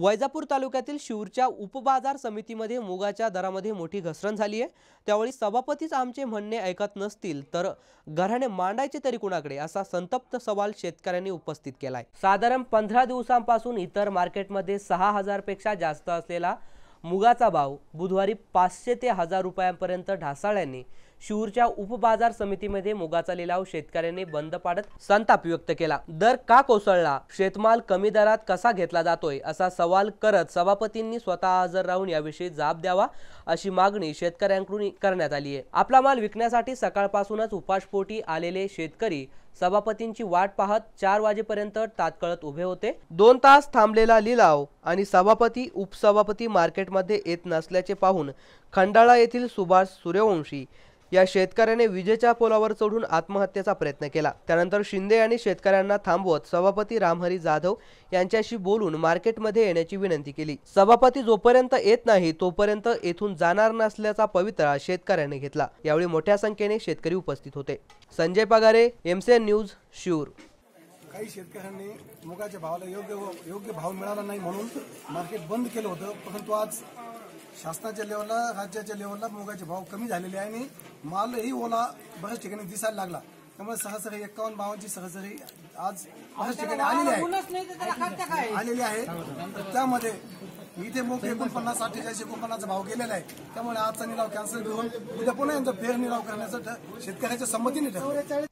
वैजापूर तालुक्यातील शिवूरच्या उपबाजार समितीमध्ये मुगाच्या दरामध्ये मोठी घसरण झाली आहे त्यावेळी सभापतीच आमचे म्हणणे ऐकत नसतील तर घराणे मांडायचे तरी कुणाकडे असा संतप्त सवाल शेतकऱ्यांनी उपस्थित केलाय साधारण पंधरा दिवसांपासून इतर मार्केटमध्ये सहा हजारपेक्षा जास्त असलेला मुगाचा भाव बुधवारी पाचशे ते हजार रुपयांपर्यंत ढासाळ्यांनी शूरच्या उपबाजार समितीमध्ये मुगाचा लिलाव शेतकऱ्यांनी बंद पाडत संताप व्यक्त केला दर का कोसळला शेतमाल कमी दरात कसा घेतला जातोय असा सवाल करत सभापतींनी स्वतः हजर राहून याविषयी जाब द्यावा अशी मागणी शेतकऱ्यांकडून करण्यात आली आहे आपला माल विकण्यासाठी सकाळपासूनच उपाशपोटी आलेले शेतकरी सभापतींची वाट पाहत चार वाजेपर्यंत तात्कळत उभे होते दोन तास थांबलेला लिलाव आणि सभापती उपसभापती मार्केटमध्ये येत नसल्याचे पाहून खंडाळा येथील सुभाष सूर्यवंशी या शेतकऱ्याने विजेच्या पोलावर चढून आत्महत्येचा प्रयत्न केला त्यानंतर शिंदे यांनी शेतकऱ्यांना थांबवत सभापती रामहरी जाधव यांच्याशी बोलून मार्केटमध्ये येण्याची विनंती केली सभापती जोपर्यंत येत नाही तोपर्यंत येथून जाणार नसल्याचा पवित्रा शेतकऱ्याने घेतला यावेळी मोठ्या संख्येने शेतकरी उपस्थित होते संजय पगारे एमसीएन न्यूज शिवूर काही शेतकऱ्यांनी मुगाच्या भावाला योग्य योग्य भाव मिळाला नाही म्हणून मार्केट बंद केलं होतं परंतु आज शासनाच्या लेवलला राज्याच्या लेवलला मुगाचे भाव कमी झालेले आहे आणि मालही ओला बऱ्याच ठिकाणी दिसायला लागला त्यामुळे सहसरी एक्कावन्न बावनची सहसरी आज बऱ्याच ठिकाणी आलेली आहे आलेली आहे त्यामध्ये इथे मुग एकोणपन्नास अठ्ठेचाळीस एकोणपन्नासचा भाव गेलेला आहे त्यामुळे आजचा निलाव कॅन्सल घेऊन उद्या पुन्हा यांचा फेर निलाव करण्याचं शेतकऱ्याच्या संमतीने ठरवलं